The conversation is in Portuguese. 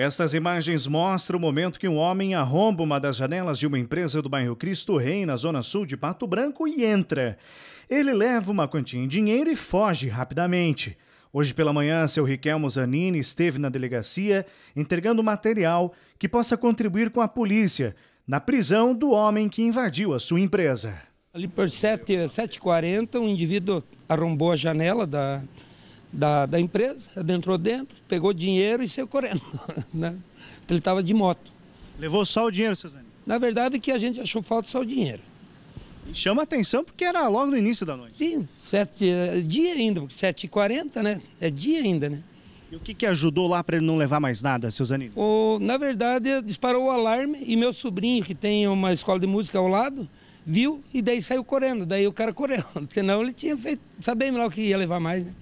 Estas imagens mostram o momento que um homem arromba uma das janelas de uma empresa do bairro Cristo Rei, na zona sul de Pato Branco, e entra. Ele leva uma quantia em dinheiro e foge rapidamente. Hoje pela manhã, seu Riquelmo Zanini esteve na delegacia entregando material que possa contribuir com a polícia na prisão do homem que invadiu a sua empresa. Ali por 7h40, um indivíduo arrombou a janela da, da, da empresa, entrou dentro, pegou dinheiro e saiu correndo. Né? Ele estava de moto. Levou só o dinheiro, amigos Na verdade, que a gente achou falta é só o dinheiro. E chama atenção porque era logo no início da noite. Sim, sete, é dia ainda, porque 7h40, né? É dia ainda, né? E o que, que ajudou lá para ele não levar mais nada, seu Zanini? O, na verdade, disparou o alarme e meu sobrinho, que tem uma escola de música ao lado, viu e daí saiu correndo. Daí o cara correu, senão ele tinha feito, sabendo lá o que ia levar mais, né?